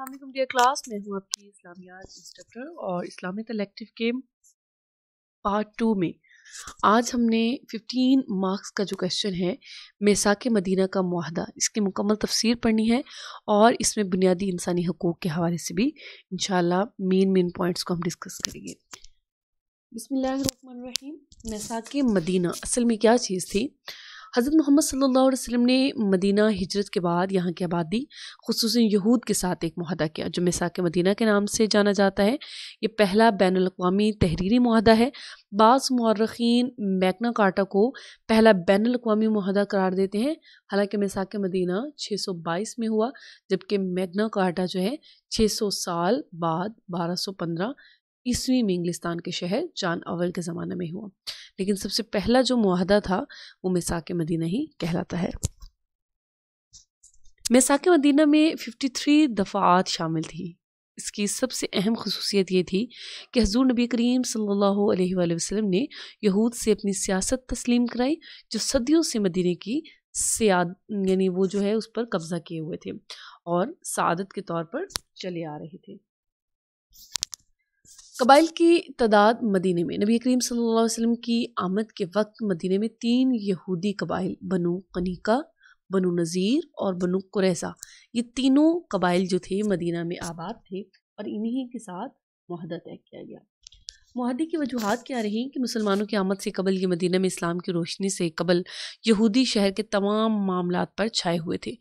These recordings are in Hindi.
अस्सलाम डियर क्लास मैं हूँ आपकी इस्लामियात इंस्ट्रक्टर और इस्लामिक कलेक्टिव के पार्ट टू में आज हमने 15 मार्क्स का जो क्वेश्चन है मेसा के मदीना का माहदा इसकी मुकम्मल तफसीर पढ़नी है और इसमें बुनियादी इंसानी हकूक़ के हवाले से भी इन मेन मेन पॉइंट्स को हम डिस्कस करेंगे बसमीम मेसा के मदीना असल में क्या चीज़ थी हज़रत मोहम्मद सल्लल्लाहु अलैहि वसल्लम ने मदीना हिजरत के बाद यहाँ की आबादी खसूस यहूद के साथ एक माहदा किया जो मिसाक मदीना के नाम से जाना जाता है ये पहला बैन अवी तहरीरी माहदा है बास मौरखीन मैकना काटा को पहला बैन अवी माहदा करार देते हैं हालांकि मिसाक मदीना 622 में हुआ जबकि मैगना काटा जो है सौ साल बाद बारह पंद्रह ईस्वी में इंग्लिस्तान के शहर जान अवल के ज़माने में हुआ लेकिन सबसे पहला जो मुहदा था वो मिसाक मदीना ही कहलाता है मिसाक मदीना में 53 दफ़ात शामिल थी इसकी सबसे अहम खसूसियत ये थी कि हजूर नबी करीम सल्लल्लाहु अलैहि वसल्लम ने यहूद से अपनी सियासत तस्लीम कराई जो सदियों से मदीने की सियाद यानी वो जो है उस पर कब्ज़ा किए हुए थे और सादत के तौर पर चले आ रहे थे कबाइल की तादाद मदीने में नबी करीम सल्लल्लाहु अलैहि वसल्लम की आमद के वक्त मदीने में तीन यहूदी कबाइल बनु कनिका बनु नज़ीर और बनु कुरैसा ये तीनों कबाइल जो थे मदीना में आबाद थे और इन्हीं के साथ माहदा तय किया गया महदी की वजूहत क्या रही कि मुसलमानों की आमद से कबल ये मदीना में इस्लाम की रोशनी से कबल यहूदी शहर के तमाम मामला पर छाए हुए थे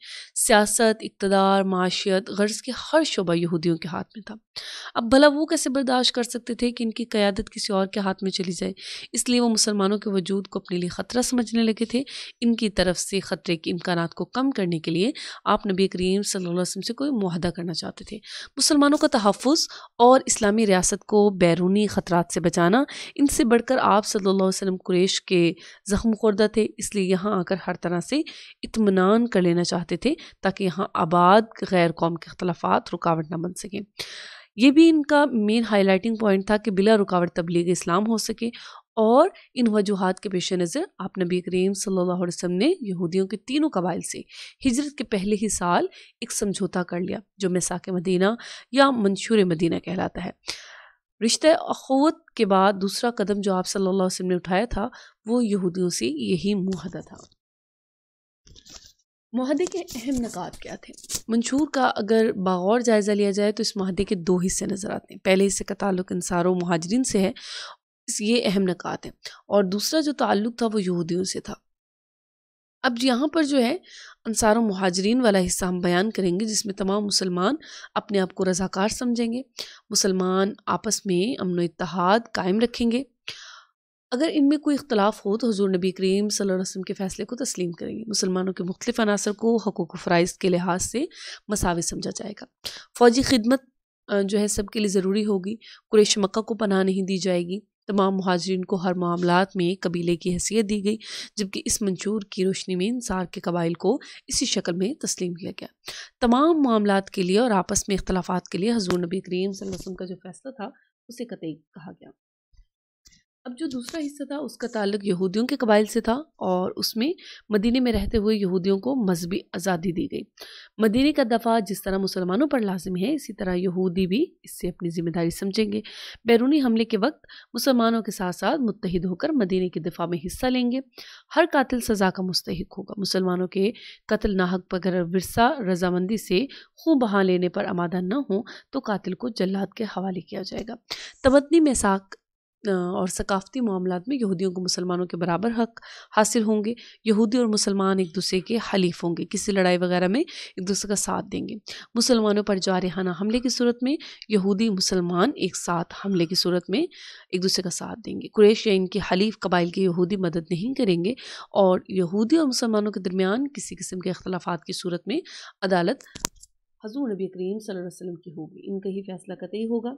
सियासत इकतदार माशियत गर्ज के हर शोबा यहूदियों के हाथ में था अब भला वो कैसे बर्दाश्त कर सकते थे कि इनकी क़्यादत किसी और के हाथ में चली जाए इसलिए वो मुसलमानों के वजूद को अपने लिए ख़तरा समझने लगे थे इनकी तरफ से ख़तरे के इम्कान को कम करने के लिए आप नबी करीम सल्लल्लाहु से कोई माहदा करना चाहते थे मुसलमानों का तहफ़ और इस्लामी रियासत को बैरूनी ख़तरा हाथ से बचाना इनसे बढ़कर आप सल्लल्लाहु अलैहि वसल्लम कुरेश के ज़ख्म खुर्दा थे इसलिए यहाँ आकर हर तरह से इतमान कर लेना चाहते थे ताकि यहाँ आबाद गैर कौम के अख्तलाफात रुकावट ना बन सकें ये भी इनका मेन हाईलाइटिंग पॉइंट था कि बिला रुकावट तबलीग इस्लाम हो सके और इन वजूहत के पेश नज़र आप नबी करीम सल्लल्लाहु अलैहि वसल्लम ने यहूदियों के तीनों कबाइल से हिजरत के पहले ही साल एक समझौता कर लिया जो मैसाक मदीना या मंशूर मदीना कहलाता है रिश्ते अखवत के बाद दूसरा कदम जो आप सल्लल्लाहु अलैहि वसल्लम ने उठाया था वो यहूदियों से यही मुहदा था माहदे के अहम नकाब क्या थे मंशूर का अगर बागौर जायज़ा लिया जाए तो इस माहदे के दो हिस्से नज़र आते हैं पहले हिस्से का ताल्लुक इंसार महाजरीन से है ये अहम नकात है और दूसरा जो ताल्लुक था वो यहूदियों से था अब यहाँ पर जो है अनसार महाजरीन वाला हिस्सा हम बयान करेंगे जिसमें तमाम मुसलमान अपने आप को रज़ाकार समझेंगे मुसलमान आपस में अमन इतिहाद कायम रखेंगे अगर इनमें कोई इख्तलाफ हो तो हजूर नबी करीम वसम के फ़ैसले को तस्लीम करेंगे मुसलमानों के मुख्तफ अनासर को हकूक फ़राइज के लिहाज से मसावी समझा जाएगा फ़ौजी खिदमत जो है सबके लिए ज़रूरी होगी कुरेश मक्का को पनाह नहीं दी जाएगी तमाम महाजरीन को हर मामला में कबीले की हैसियत दी गई जबकि इस मंशूर की रोशनी में इंसार के कबाइल को इसी शक्ल में तस्लीम किया गया तमाम मामला के लिए और आपस में इख्तलाफात के लिए हजूर नबी करीम का जो फैसला था उसे कतई कहा गया अब जो दूसरा हिस्सा था उसका ताल्लुक यहूदियों के कबाइल से था और उसमें मदीने में रहते हुए यहूदियों को मजहबी आज़ादी दी गई मदीने का दफ़ा जिस तरह मुसलमानों पर लाजिम है इसी तरह यहूदी भी इससे अपनी जिम्मेदारी समझेंगे बैरूनी हमले के वक्त मुसलमानों के साथ साथ मुतहद होकर मदीने के दफ़ा में हिस्सा लेंगे हर कातिल सज़ा का मुस्तक होगा मुसलमानों के कत्ल नाहक पर अगर रजामंदी से खूब बहा लेने पर आमादा न हो तो कातिल को जल्लाद के हवाले किया जाएगा तबदनी मैसाक और सकाफ़ती मामला में यहूदियों को मुसलमानों के बराबर हक हासिल होंगे यहूदी और मुसलमान एक दूसरे के हलीफ होंगे किसी लड़ाई वगैरह में एक दूसरे का साथ देंगे मुसलमानों पर जारहाना हमले की सूरत में यहूदी मुसलमान एक साथ हमले की सूरत में एक दूसरे का साथ देंगे कुरेश या इनके हलीफ कबाइल के यहूदी मदद नहीं करेंगे और यहूदी और मुसलमानों के दरमियान किसी किस्म के अख्तलाफ़ की सूरत में अदालत हजूर नबी करीम सल वसलम की होगी इनका ही फैसला कतई होगा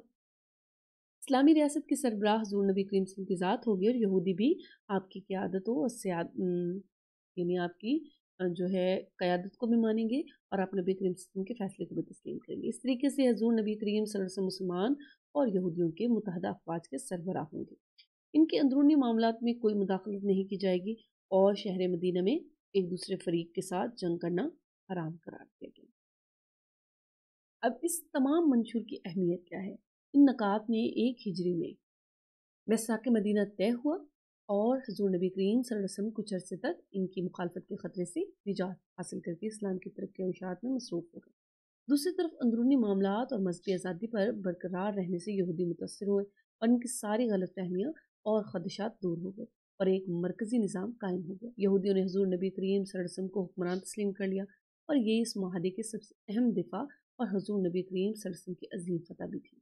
इस्लामी रियासत के सरबराह हजूर नबी करीम सिंह की ज़ात होगी और यहूदी भी आपकी क्यादतों और यानी आपकी जो है क़्यादत को भी मानेंगे और आप नबी करीम सिंह के फैसले को भी तस्लीम करेंगे इस तरीके से हजूर नबी करीम सरस मुसलमान और यहूदियों के मुतहद अफवाज के सरबराह होंगे इनके अंदरूनी मामला में कोई मुदाखलत नहीं की जाएगी और शहर मदीना में एक दूसरे फरीक के साथ जंग करना हराम करार दिया गया अब इस तमाम मंशूर की अहमियत क्या है नकाब ने एक हिजरी में मसा के मदीना तय हुआ और हजूर नबी करीम वसम कुछ अरसे तक इनकी मुखालफत के ख़तरे से निजात हासिल करके इस्लाम की तरक्की इशात में मसरूफ़ हो गए दूसरी तरफ अंदरूनी मामला और मजहबी आज़ादी पर बरकरार रहने से यहूदी मुतासर हुए और इनकी सारी गलत फहमियाँ और खदशात दूर हो गए और एक मरकज़ी निज़ाम कायम हो गया यहूदियों ने हजूर नबी करीम सरसम को हुक्मरान तस्लीम कर लिया और ये इस माहदे के सबसे अहम दिफा और हजूर नबी करीम सरसम की अजीम फतह भी थी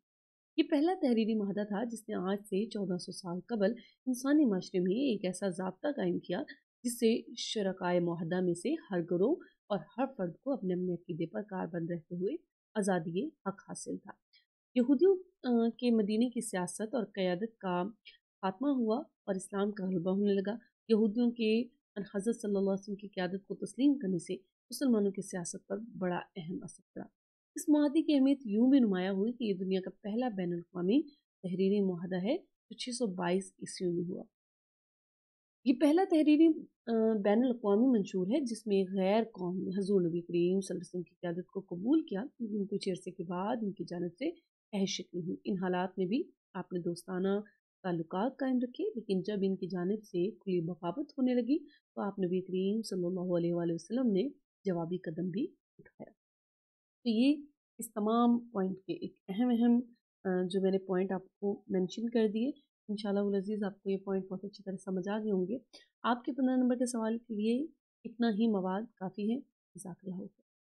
ये पहला तहरीरी माहदा था जिसने आज से 1400 साल कबल इंसानी माशरे में एक ऐसा जबता कायम किया जिससे शरकाय माहदा में से हर ग्रोह और हर फर्द को अपने अपने अकीदे पर कारबंद रहते हुए आज़ादी हक हासिल था यहूदियों के मदीने की सियासत और क़्यादत का खात्मा हुआ और इस्लाम का गलबा होने लगा यहूदियों के हज़रत सल्लल्लाहु अलैहि वसल्लम की क़्यादत को तस्लीम करने से मुसलमानों की सियासत पर बड़ा अहम असर पड़ा इस माहदे की अहमियत यूं भी नुमाया हुई कि ये दुनिया का पहला बैन अवी तहरीरी माहदा है जो बाईस ईस्वी में हुआ ये पहला तहरीरी बैन अवी मंशूर है जिसमें गैर कौम ने हजूर नबी करीम वसल्लम की क्यादत को कबूल किया लेकिन कुछ अर्से के बाद उनकी जानब से नहीं हुई इन हालात में भी आपने दोस्ताना ताल्लुक कायम रखे लेकिन जब इनकी जानब से खुली बगावत होने लगी तो आप नबी करीम सल्ला वसलम ने जवाबी कदम भी उठाया तो ये इस तमाम पॉइंट के एक अहम अहम जो मैंने पॉइंट आपको मेंशन कर दिए इन शजीज़ आपको ये पॉइंट बहुत अच्छी तरह समझ आ गए होंगे आपके पंद्रह नंबर के सवाल के लिए इतना ही मवाद काफ़ी है जजाकल्ला